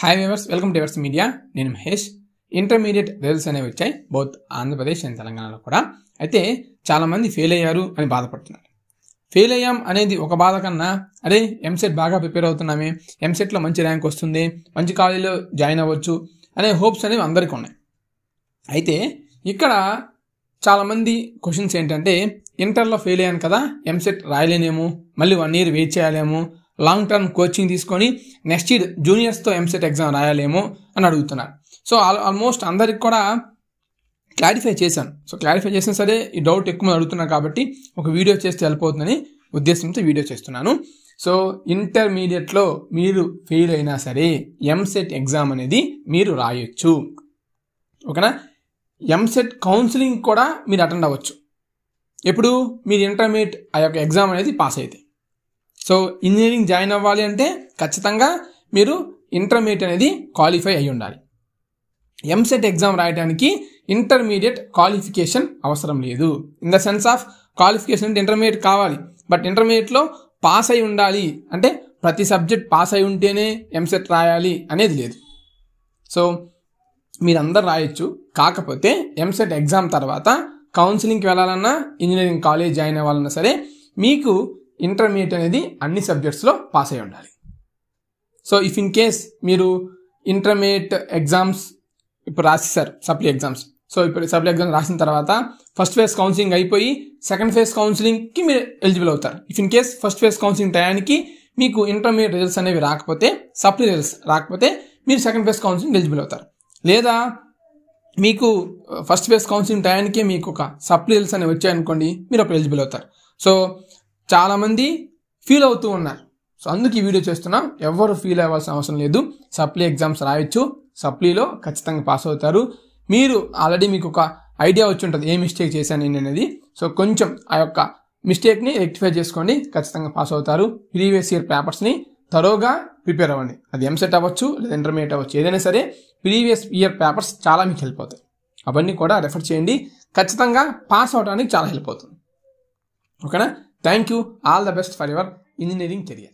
Hi viewers welcome to వర్స్ media నేను Mahesh intermediate results అనేవి వచ్చాయి బౌత్ ఆంధ్రప్రదేశ్ అండ్ తెలంగాణలో కూడా అయితే చాలామంది ఫెయిల్ అయ్యారు అని బాధపడుతున్నారు ఫెయిల్ అయ్యాం అనేది ఒక బాధ కన్నా అరే ఎంసెట్ బాగా ప్రిపేర్ అవుతున్నామే ఎంసెట్లో మంచి ర్యాంక్ వస్తుంది మంచి కాలేజీలో జాయిన్ అవ్వచ్చు అనే హోప్స్ అనేవి అందరికీ ఉన్నాయి అయితే ఇక్కడ చాలామంది క్వశ్చన్స్ ఏంటంటే ఇంటర్లో ఫెయిల్ అయ్యాను కదా ఎంసెట్ రాయలేనేమో మళ్ళీ వన్ ఇయర్ వెయిట్ చేయలేము లాంగ్ టర్మ్ కోచింగ్ తీసుకొని నెక్స్ట్ ఇయర్ జూనియర్స్తో ఎంసెట్ ఎగ్జామ్ రాయాలేమో అని అడుగుతున్నారు సో ఆల్మోస్ట్ అందరికి కూడా క్లారిఫై చేశాను సో క్లారిఫై చేసినా సరే ఈ డౌట్ ఎక్కువ అడుగుతున్నాను కాబట్టి ఒక వీడియో చేస్తే వెళ్ళిపోతుందని ఉద్దేశంతో వీడియో చేస్తున్నాను సో ఇంటర్మీడియట్లో మీరు ఫెయిల్ అయినా సరే ఎంసెట్ ఎగ్జామ్ e అనేది మీరు రాయొచ్చు ఓకేనా ఎంసెట్ కౌన్సిలింగ్ e కూడా మీరు అటెండ్ అవ్వచ్చు ఎప్పుడు మీరు ఇంటర్మీడియట్ ఆ యొక్క ఎగ్జామ్ అనేది పాస్ అయితే సో ఇంజనీరింగ్ జాయిన్ అవ్వాలి అంటే ఖచ్చితంగా మీరు ఇంటర్మీడియట్ అనేది క్వాలిఫై అయి ఉండాలి ఎంసెట్ ఎగ్జామ్ రాయడానికి ఇంటర్మీడియట్ క్వాలిఫికేషన్ అవసరం లేదు in the sense of qualification అంటే ఇంటర్మీడియట్ కావాలి బట్ ఇంటర్మీడియట్లో పాస్ అయి ఉండాలి అంటే ప్రతి సబ్జెక్ట్ పాస్ అయి ఉంటేనే ఎంసెట్ రాయాలి అనేది లేదు సో మీరందరు రాయొచ్చు కాకపోతే ఎంసెట్ ఎగ్జామ్ తర్వాత కౌన్సిలింగ్కి వెళ్ళాలన్నా ఇంజనీరింగ్ కాలేజ్ జాయిన్ అవ్వాలన్నా సరే మీకు ఇంటర్మీడియట్ అనేది అన్ని సబ్జెక్ట్స్లో పాస్ అయి ఉండాలి సో ఇఫ్ ఇన్ కేస్ మీరు ఇంటర్మీడియట్ ఎగ్జామ్స్ ఇప్పుడు రాసేసారు సప్లీ ఎగ్జామ్స్ సో ఇప్పుడు సప్లీ ఎగ్జామ్స్ రాసిన తర్వాత ఫస్ట్ ఫేజ్ కౌన్సిలింగ్ అయిపోయి సెకండ్ ఫేజ్ కౌన్సిలింగ్కి మీరు ఎలిజిబుల్ అవుతారు if in case first phase counselling టయానికి మీకు ఇంటర్మీడియట్ రిజల్ట్స్ అనేవి రాకపోతే సప్లీ రిజల్ట్స్ రాకపోతే మీరు సెకండ్ ఫేజ్ కౌన్సిలింగ్ ఎలిజిబుల్ అవుతారు లేదా మీకు ఫస్ట్ ఫేజ్ కౌన్సిలింగ్ టయానికే మీకు ఒక సప్లీ రిజల్ట్స్ అనేవి వచ్చాయనుకోండి మీరు అప్పుడు ఎలిజిబుల్ అవుతారు సో చాలామంది ఫీల్ అవుతూ ఉన్నారు సో అందుకు ఈ వీడియో చేస్తున్నాం ఎవరు ఫీల్ అవ్వాల్సిన అవసరం లేదు సప్లీ ఎగ్జామ్స్ రాయొచ్చు సప్లీలో ఖచ్చితంగా పాస్ అవుతారు మీరు ఆల్రెడీ మీకు ఒక ఐడియా వచ్చి ఉంటుంది ఏ మిస్టేక్ చేశాను నేను అనేది సో కొంచెం ఆ యొక్క మిస్టేక్ని రెక్టిఫై చేసుకోండి ఖచ్చితంగా పాస్ అవుతారు ప్రీవియస్ ఇయర్ పేపర్స్ని తరోగా ప్రిపేర్ అవ్వండి అది ఎంసెట్ అవ్వచ్చు లేదా ఇంటర్మీడియట్ అవ్వచ్చు ఏదైనా సరే ప్రీవియస్ ఇయర్ పేపర్స్ చాలా మీకు హెల్ప్ అవుతాయి అవన్నీ కూడా రెఫర్ చేయండి ఖచ్చితంగా పాస్ అవడానికి చాలా హెల్ప్ అవుతుంది ఓకేనా Thank you. All the best for your engineering career.